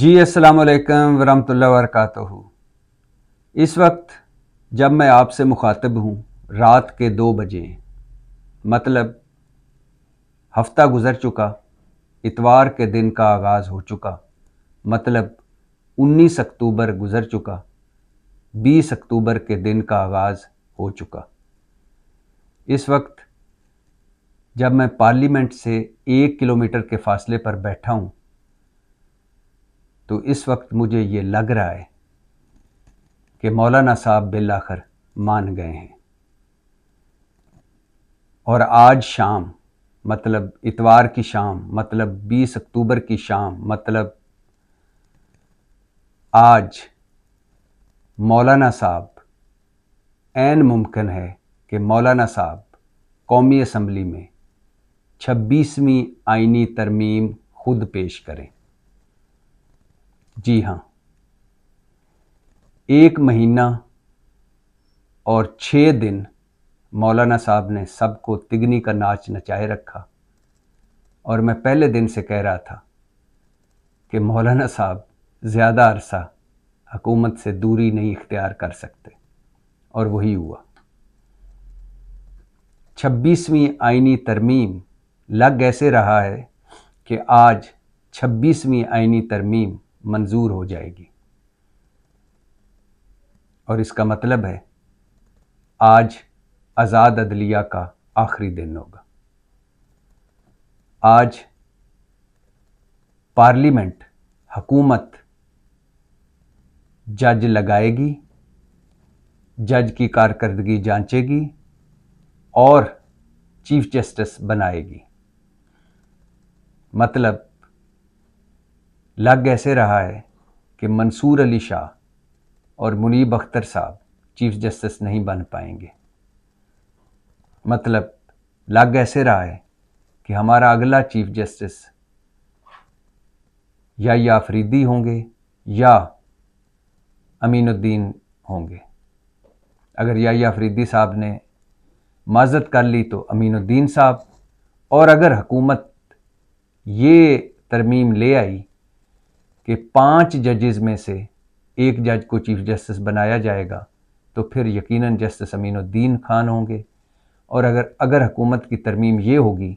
जी असलकम वरहमल वर्क इस वक्त जब मैं आपसे मुखातब हूँ रात के दो बजे मतलब हफ्ता गुज़र चुका इतवार के दिन का आगाज़ हो चुका मतलब 19 अक्टूबर गुज़र चुका 20 अक्टूबर के दिन का आगाज़ हो चुका इस वक्त जब मैं पार्लियामेंट से एक किलोमीटर के फासले पर बैठा हूँ तो इस वक्त मुझे ये लग रहा है कि मौलाना साहब बिलाखर मान गए हैं और आज शाम मतलब इतवार की शाम मतलब 20 अक्टूबर की शाम मतलब आज मौलाना साहब एन मुमकिन है कि मौलाना साहब कौमी असम्बली में छब्बीसवीं आइनी तरमीम खुद पेश करें जी हाँ एक महीना और छः दिन मौलाना साहब ने सबको तिगनी का नाच नचाए रखा और मैं पहले दिन से कह रहा था कि मौलाना साहब ज़्यादा अरसा हकूमत से दूरी नहीं इख्तियार कर सकते और वही हुआ छब्बीसवीं आइनी तरमीम लग ऐसे रहा है कि आज छब्बीसवीं आइनी तरमीम मंजूर हो जाएगी और इसका मतलब है आज आज़ाद अदलिया का आखिरी दिन होगा आज पार्लियामेंट हकूमत जज लगाएगी जज की कारकर्दगी जांचेगी और चीफ जस्टिस बनाएगी मतलब लग ऐसे रहा है कि मंसूर अली शाह और मुनीब अख्तर साहब चीफ जस्टिस नहीं बन पाएंगे मतलब लग ऐसे रहा है कि हमारा अगला चीफ जस्टिस या या होंगे या अमीनुद्दीन होंगे अगर या या साहब ने माजत कर ली तो अमीनुद्दीन साहब और अगर हुकूमत ये तरमीम ले आई कि पांच जजेस में से एक जज को चीफ जस्टिस बनाया जाएगा तो फिर यकीनन जस्टिस अमीनुद्दीन खान होंगे और अगर अगर हुकूमत की तरमीम ये होगी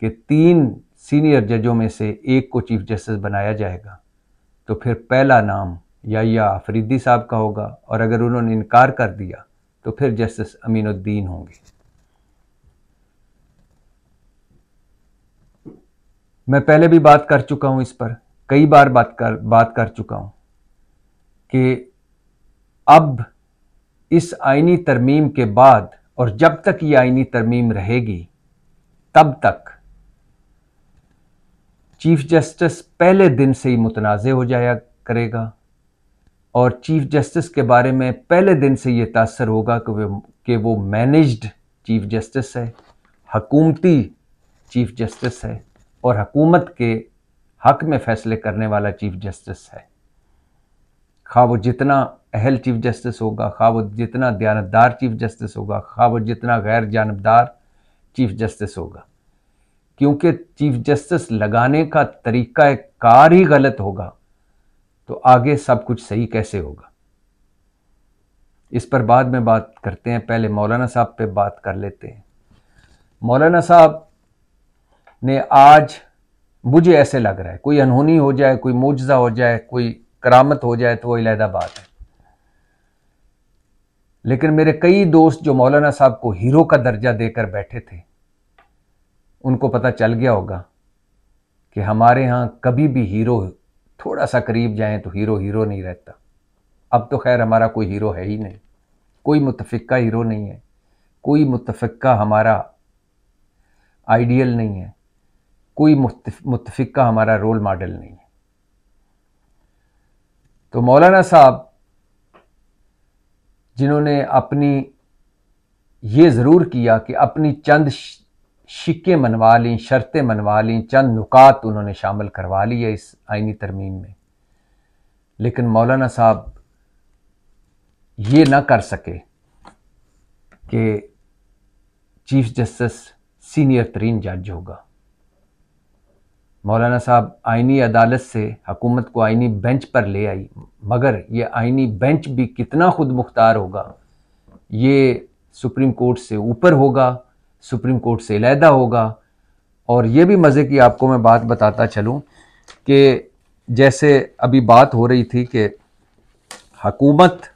कि तीन सीनियर जजों में से एक को चीफ जस्टिस बनाया जाएगा तो फिर पहला नाम या आफरीदी साहब का होगा और अगर उन्होंने इनकार कर दिया तो फिर जस्टिस अमीनुद्दीन होंगे मैं पहले भी बात कर चुका हूं इस पर कई बार बात कर बात कर चुका हूँ कि अब इस आइनी तरमीम के बाद और जब तक ये आइनी तरमीम रहेगी तब तक चीफ जस्टिस पहले दिन से ही मुतनाज़ हो जाया करेगा और चीफ जस्टिस के बारे में पहले दिन से ये तासर होगा कि वो कि वो मैनेज्ड चीफ जस्टिस है हकूमती चीफ जस्टिस है और हकूमत के हक में फैसले करने वाला चीफ जस्टिस है खा वो जितना अहल चीफ जस्टिस होगा खा वो जितना दयानतदार चीफ जस्टिस होगा खा वो जितना गैर जानबदार चीफ जस्टिस होगा क्योंकि चीफ जस्टिस लगाने का तरीका कार ही गलत होगा तो आगे सब कुछ सही कैसे होगा इस पर बाद में बात करते हैं पहले मौलाना साहब पे बात कर लेते हैं मौलाना साहब ने आज मुझे ऐसे लग रहा है कोई अनहोनी हो जाए कोई मुआवजा हो जाए कोई करामत हो जाए तो वो इलाहदा बात है लेकिन मेरे कई दोस्त जो मौलाना साहब को हीरो का दर्जा देकर बैठे थे उनको पता चल गया होगा कि हमारे यहाँ कभी भी हीरो थोड़ा सा करीब जाएं तो हीरो हीरो नहीं रहता अब तो खैर हमारा कोई हीरो है ही नहीं कोई मुतफ़ा हीरो नहीं है कोई मुतफ़ा हमारा आइडियल नहीं है कोई मुतफिक का हमारा रोल मॉडल नहीं है तो मौलाना साहब जिन्होंने अपनी ये ज़रूर किया कि अपनी चंद शिक्के मनवा लें शर्तें मनवा लें चंद नुकात उन्होंने शामिल करवा लिए इस आइनी तरमीम में लेकिन मौलाना साहब ये ना कर सके कि चीफ जस्टिस सीनियर तरीन जज होगा मौलाना साहब आइनी अदालत से हकूमत को आइनी बेंच पर ले आई मगर ये आइनी बेंच भी कितना ख़ुद मुख्तार होगा ये सुप्रीम कोर्ट से ऊपर होगा सुप्रीम कोर्ट से अलहदा होगा और ये भी मज़े की आपको मैं बात बताता चलूँ कि जैसे अभी बात हो रही थी कि हकूमत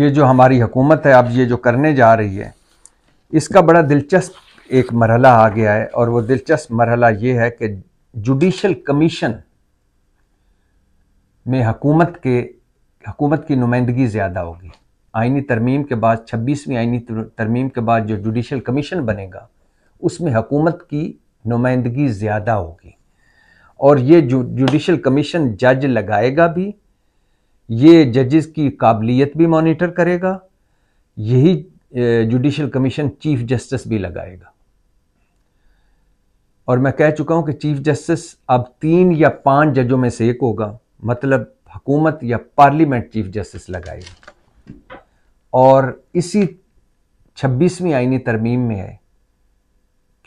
ये जो हमारी हकूमत है अब ये जो करने जा रही है इसका बड़ा दिलचस्प एक मरहला आ गया है और वो दिलचस्प मरहला ये है कि जुडिशल कमीशन में हकूमत के हकूमत की नुमाइंदगी ज़्यादा होगी आइनी तरमीम के बाद छब्बीसवीं आइनी तरमीम के बाद जो जुडिशल कमीशन बनेगा उसमें हकूमत की नुमाइंदगी ज़्यादा होगी और ये जो जुडिशल कमीशन जज लगाएगा भी ये जजेस की काबिलियत भी मॉनिटर करेगा यही जुडिशल कमीशन चीफ जस्टिस भी लगाएगा और मैं कह चुका हूं कि चीफ जस्टिस अब तीन या पांच जजों में से एक होगा मतलब हुकूमत या पार्लियामेंट चीफ जस्टिस लगाएगी और इसी छब्बीसवीं आइनी तरमीम में है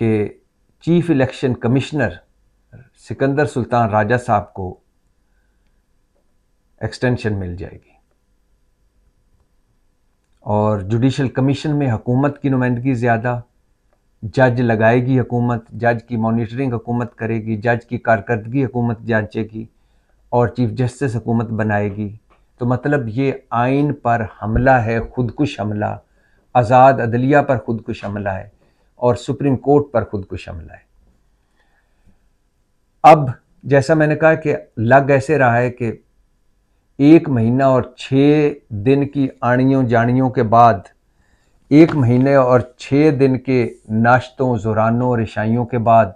कि chief election commissioner Sikandar Sultan Raja साहब को एक्सटेंशन मिल जाएगी और जुडिशल कमीशन में हुकूमत की नुमाइंदगी ज़्यादा जज लगाएगी हुकूमत जज की मॉनिटरिंग हुकूमत करेगी जज की कारकर्दगी हुकूमत जांचेगी और चीफ जस्टिस हुकूमत बनाएगी तो मतलब ये आइन पर हमला है खुदकुश हमला आज़ाद अदलिया पर खुदकुश हमला है और सुप्रीम कोर्ट पर खुदकुश हमला है अब जैसा मैंने कहा कि लग ऐसे रहा है कि एक महीना और छः दिन की आणियों जानियों के बाद एक महीने और छः दिन के नाश्तों जुरानों और ईशाइयों के बाद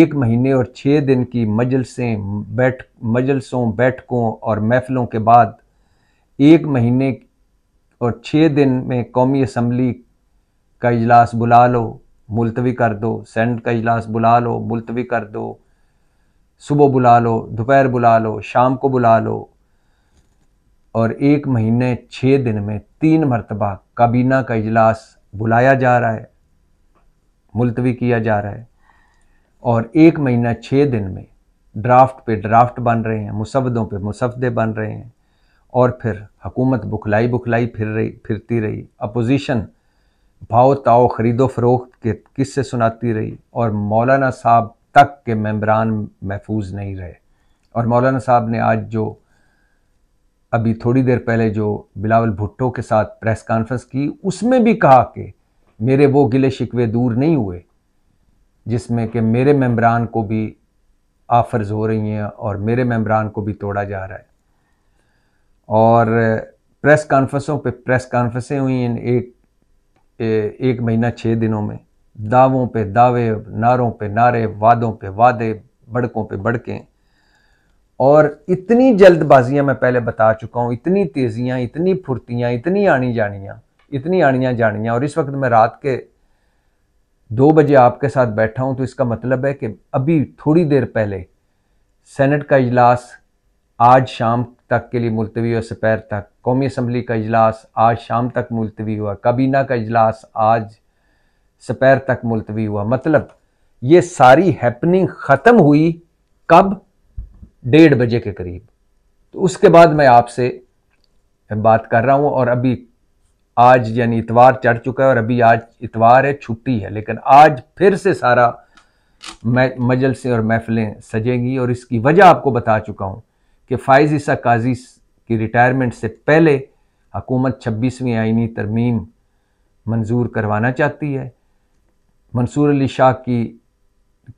एक महीने और छः दिन की मजलसें बैठ मजलसों बैठकों और महफलों के बाद एक महीने और छः दिन में कौमी असम्बली का इजलास बुला लो मुलतवी कर दो सेंट का इजलास बुला लो मुलतवी कर दो सुबह बुला लो दोपहर बुला लो शाम को बुला लो और एक महीने छः दिन में तीन मरतबा काबीना का इजलास बुलाया जा रहा है मुलतवी किया जा रहा है और एक महीना छः दिन में ड्राफ्ट पे ड्राफ्ट बन रहे हैं मुसवदों पे मुसवदे बन रहे हैं और फिर हुकूमत बुखलाई बुखलाई फिर रही फिरती रही अपोजिशन भाव ताओ खरीदो फरोख्त के किस्से सुनाती रही और मौलाना साहब तक के मेम्बरान महफूज नहीं रहे और मौलाना साहब ने आज जो अभी थोड़ी देर पहले जो बिलावल भुट्टो के साथ प्रेस कॉन्फ्रेंस की उसमें भी कहा कि मेरे वो गिले शिकवे दूर नहीं हुए जिसमें कि मेरे मेम्बरान को भी आफर्ज हो रही हैं और मेरे मेम्बरान को भी तोड़ा जा रहा है और प्रेस कॉन्फ्रेंसों पे प्रेस कॉन्फ्रेंसें हुई इन एक एक महीना छः दिनों में दावों पे दावे नारों पे नारे वादों पे वादे बड़कों पे बड़कें और इतनी जल्दबाजियां मैं पहले बता चुका हूँ इतनी तेज़ियाँ इतनी फुर्तियाँ इतनी आनी जानियाँ इतनी आनियां जानियाँ और इस वक्त मैं रात के दो बजे आपके साथ बैठा हूँ तो इसका मतलब है कि अभी थोड़ी देर पहले सेनेट का इजलास आज शाम तक के लिए मुलतवी हुआ सपैर तक कौमी असम्बली का इजलास आज शाम तक मुलतवी हुआ काबीना का इजलास आज सपैर तक मुलतवी हुआ मतलब ये सारी हैपनिंग ख़त्म हुई कब डेढ़ बजे के करीब तो उसके बाद मैं आपसे बात कर रहा हूँ और अभी आज यानी इतवार चढ़ चुका है और अभी आज इतवार है छुट्टी है लेकिन आज फिर से सारा से और महफिलें सजेंगी और इसकी वजह आपको बता चुका हूँ कि फ़ायज़ ईसा काजी की रिटायरमेंट से पहले हकूमत छब्बीसवीं आइनी तरमीम मंजूर करवाना चाहती है मंसूर अली शाह की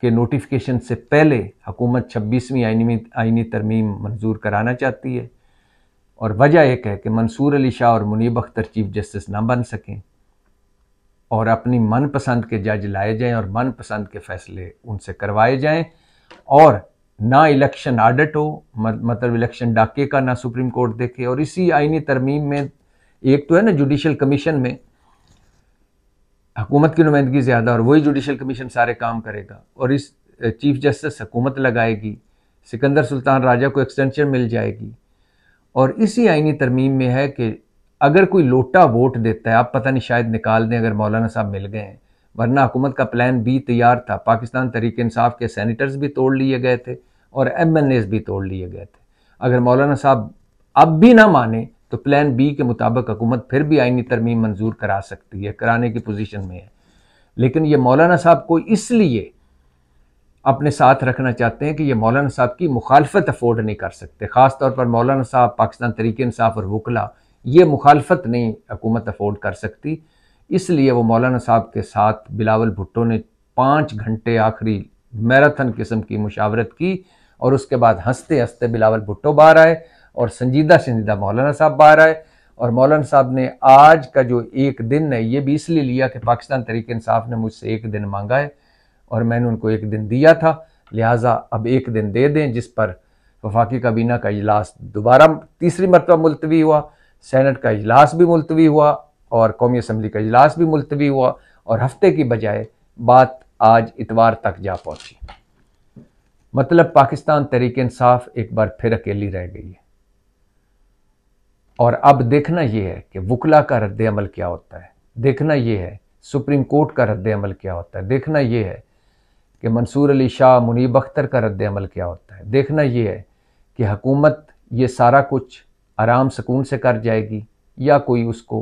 के नोटिफिकेशन से पहले हुकूमत छब्बीसवीं आइनी आइनी तरमीम मंजूर कराना चाहती है और वजह एक है कि मंसूर अली शाह और मुनीब अख्तर चीफ जस्टिस ना बन सकें और अपनी मनपसंद के जज लाए जाएं और मनपसंद के फैसले उनसे करवाए जाएं और ना इलेक्शन आडिट हो मतलब इलेक्शन डाके का ना सुप्रीम कोर्ट देखे और इसी आइनी तरमीम में एक तो है ना जुडिशल कमीशन में हुकूमत की नुमाइंदगी ज़्यादा और वही जुडिशल कमीशन सारे काम करेगा और इस चीफ जस्टिस हुकूमत लगाएगी सिकंदर सुल्तान राजा को एक्सटेंशन मिल जाएगी और इसी आइनी तरमीम में है कि अगर कोई लोटा वोट देता है आप पता नहीं शायद निकाल दें अगर मौलाना साहब मिल गए हैं वरना हुकूमत का प्लान भी तैयार था पाकिस्तान तरीके इंसाफ के सैनिटर्स भी तोड़ लिए गए थे और एम एन एज़ भी तोड़ लिए गए थे अगर मौलाना साहब अब भी ना माने तो प्लान बी के मुताबिक हुकूमत फिर भी आइनी तरमीम मंजूर करा सकती है कराने की पोजीशन में है लेकिन ये मौलाना साहब को इसलिए अपने साथ रखना चाहते हैं कि ये मौलाना साहब की मुखालफत अफोर्ड नहीं कर सकते ख़ास तौर पर मौलाना साहब पाकिस्तान तरीक इंसाफ और वकला ये मुखालफत नहीं हुकूमत अफोर्ड कर सकती इसलिए वो मौलाना साहब के साथ बिलावल भुट्टो ने पाँच घंटे आखिरी मैराथन किस्म की मुशावरत की और उसके बाद हंसते हंसते बिलावल भुट्टो बाहर आए और संजीदा संजीदा मौलाना साहब बाहर आए और मौलाना साहब ने आज का जो एक दिन है ये भी इसलिए लिया कि पाकिस्तान तरीक इंसाफ ने मुझसे एक दिन मांगा है और मैंने उनको एक दिन दिया था लिहाजा अब एक दिन दे दें जिस पर वफाकी काबीना का इजलास दोबारा तीसरी मरतबा मुलतवी हुआ सैनट का इजलास भी मुलतवी हुआ और कौमी असम्बली का इजलास भी मुलतवी हुआ और हफ्ते की बजाय बात आज इतवार तक जा पहुंची मतलब पाकिस्तान तरीके इंसाफ एक बार फिर अकेली रह गई है और अब देखना यह है कि वकला का रद्द अमल क्या होता है देखना यह है सुप्रीम कोर्ट का रद्द अमल क्या होता है देखना यह है कि मंसूर अली शाह मुनीब अख्तर का रद्द अमल क्या होता है देखना यह है कि हकूमत ये सारा कुछ आराम सुकून से कर जाएगी या कोई उसको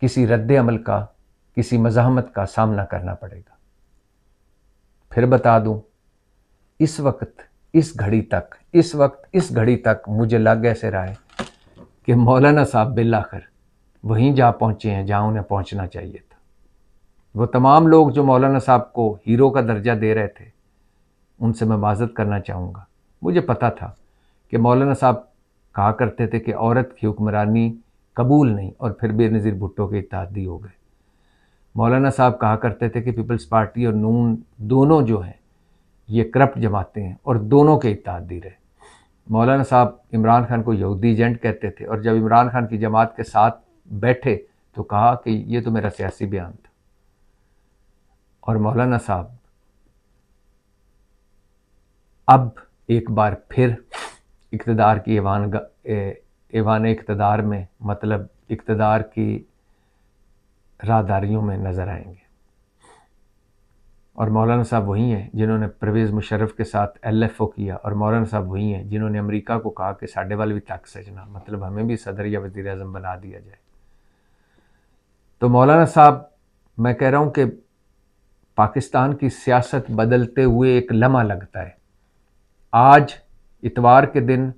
किसी रद्द अमल का किसी मजामत का सामना करना पड़ेगा फिर बता दूं इस वक्त इस घड़ी तक इस वक्त इस घड़ी तक मुझे लग ऐसे रहा है कि मौलाना साहब बिल्लाखिर वहीं जा पहुँचे हैं जहाँ उन्हें पहुँचना चाहिए था वो तमाम लोग जो मौलाना साहब को हीरो का दर्जा दे रहे थे उनसे मैं माजत करना चाहूँगा मुझे पता था कि मौलाना साहब कहा करते थे कि औरत की हुक्मरानी कबूल नहीं और फिर बेनज़ीर भुट्टो के इतादी हो गए मौलाना साहब कहा करते थे कि पीपल्स पार्टी और नून दोनों जो हैं ये करप्ट जमाते हैं और दोनों के इतिहादी रहे मौलाना साहब इमरान खान को यहूदी एजेंट कहते थे और जब इमरान खान की जमात के साथ बैठे तो कहा कि ये तो मेरा सियासी बयान था और मौलाना साहब अब एक बार फिर इकतदार की ऐवान एवान इकतदार में मतलब इकतदार की राहदारियों में नज़र आएंगे और मौलाना साहब वही हैं जिन्होंने परवेज़ मुशर्रफ के साथ एल एफ ओ किया और मौलाना साहब वही हैं जिन्होंने अमरीका को कहा कि साढ़े वाल भी तक सजना मतलब हमें भी सदर या वज़ी अजम बना दिया जाए तो मौलाना साहब मैं कह रहा हूँ कि पाकिस्तान की सियासत बदलते हुए एक लम्हा लगता है आज इतवार के दिन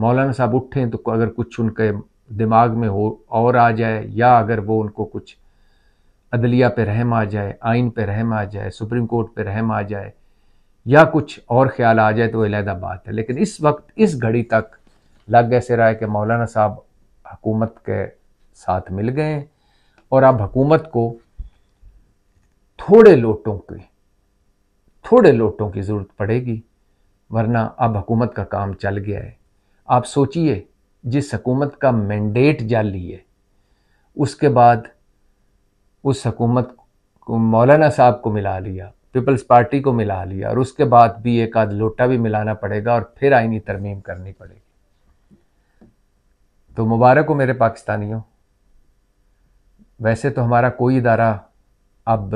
मौलाना साहब उठें तो अगर कुछ उनके दिमाग में हो और आ जाए या अगर वो उनको कुछ अदलिया पे रहम आ जाए आइन पे रहम आ जाए सुप्रीम कोर्ट पे रहम आ जाए या कुछ और ख्याल आ जाए तो अलहदा बात है लेकिन इस वक्त इस घड़ी तक लग ऐसे रहा है कि मौलाना साहब हकूमत के साथ मिल गए और अब हकूमत को थोड़े लोटों के थोड़े लोटों की ज़रूरत पड़ेगी वरना अब हकूमत का काम चल गया है आप सोचिए जिस हकूमत का मैंडेट जाली है उसके बाद उस हकूमत को मौलाना साहब को मिला लिया पीपल्स पार्टी को मिला लिया और उसके बाद भी एक आध लोटा भी मिलाना पड़ेगा और फिर आईनी तरमीम करनी पड़ेगी तो मुबारक हो मेरे पाकिस्तानियों वैसे तो हमारा कोई इदारा अब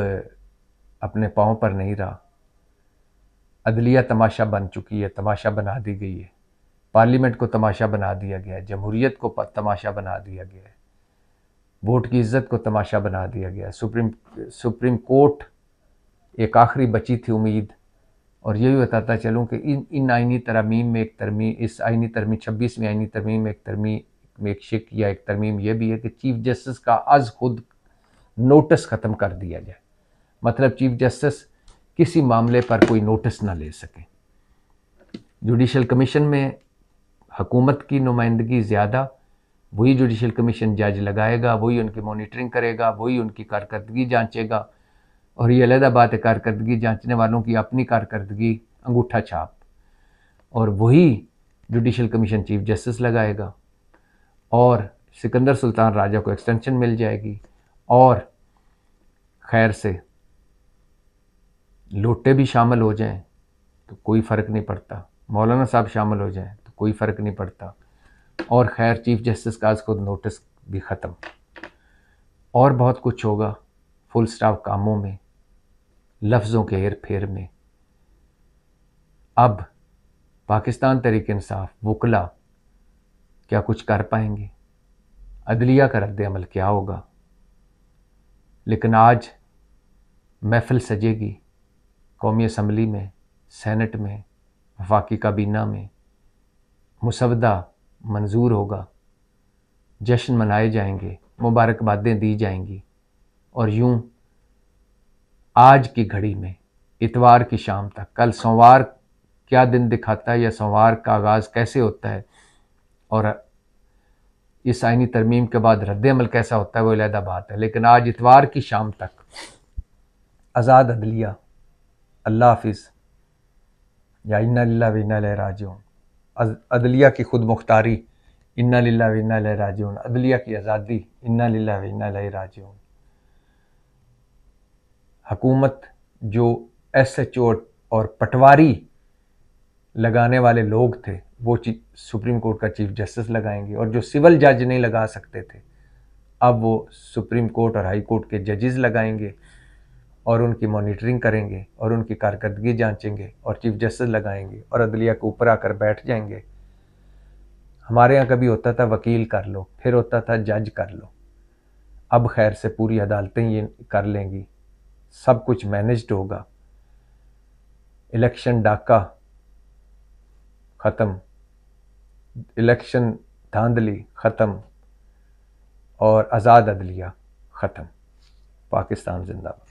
अपने पाँव पर नहीं रहा अदलिया तमाशा बन चुकी है तमाशा बना दी गई है पार्लियामेंट को तमाशा बना दिया गया है जमहूरीत को तमाशा बना दिया गया है वोट की इज्जत को तमाशा बना दिया गया सुप्रीम सुप्रीम कोर्ट एक आखिरी बची थी उम्मीद और यही बताता चलूँ कि इन इन आइनी तरमीम में एक तरमीम इस आइनी तरमीम छब्बीसवीं आइनी तरमीम में एक तरमी में एक शिक या एक तरमीम यह भी है कि चीफ जस्टिस का आज खुद नोटिस ख़त्म कर दिया जाए मतलब चीफ जस्टिस किसी मामले पर कोई नोटिस ना ले सकें जुडिशल कमीशन में हकूमत की नुमाइंदगी ज़्यादा वही जुडिशल कमीशन जज लगाएगा वही उनकी मॉनिटरिंग करेगा वही उनकी कारकर्दगी जांचेगा और ये अलहदा बात है कारकर्दगी जांचने वालों की अपनी कारकर्दगी अंगूठा छाप और वही जुडिशल कमीशन चीफ जस्टिस लगाएगा और सिकंदर सुल्तान राजा को एक्सटेंशन मिल जाएगी और खैर से लोटे भी शामिल हो जाएं तो कोई फ़र्क नहीं पड़ता मौलाना साहब शामिल हो जाएं तो कोई फ़र्क नहीं पड़ता और खैर चीफ जस्टिस का आज खुद नोटिस भी ख़त्म और बहुत कुछ होगा फुल स्टाफ कामों में लफ्ज़ों के हेर फेर में अब पाकिस्तान तरीक इंसाफ वकला क्या कुछ कर पाएंगे अदलिया का अमल क्या होगा लेकिन आज महफिल सजेगी कौमी असम्बली में सेनेट में वफाकी काबीना में मुसवदा मंजूर होगा जश्न मनाए जाएंगे मुबारकबादें दी जाएंगी और यूं आज की घड़ी में इतवार की शाम तक कल सोमवार क्या दिन दिखाता है या सोमवार का आगाज़ कैसे होता है और इस आइनी तरमीम के बाद रद्दमल कैसा होता है वो अलहदा बात है लेकिन आज इतवार की शाम तक आज़ाद अदलिया अल्लाह हाफिज़ या इन्ना ला राजों अदलिया की खुद मुख्तारी इन्ना लिल्ला लय राज अदलिया की आज़ादी इन्ना लिल्ला लय राज हकूमत जो एस एच ओ और पटवारी लगाने वाले लोग थे वो सुप्रीम कोर्ट का चीफ जस्टिस लगाएंगे और जो सिविल जज नहीं लगा सकते थे अब वो सुप्रीम कोर्ट और हाई कोर्ट के जजेस लगाएंगे और उनकी मॉनिटरिंग करेंगे और उनकी कारकर्दगी जांचेंगे और चीफ जस्टिस लगाएंगे और अदलिया को ऊपर आकर बैठ जाएंगे हमारे यहाँ कभी होता था वकील कर लो फिर होता था जज कर लो अब खैर से पूरी अदालतें ये कर लेंगी सब कुछ मैनेज्ड होगा इलेक्शन डाका ख़त्म इलेक्शन धांधली ख़त्म और आज़ाद अदलिया ख़त्म पाकिस्तान जिंदाबाद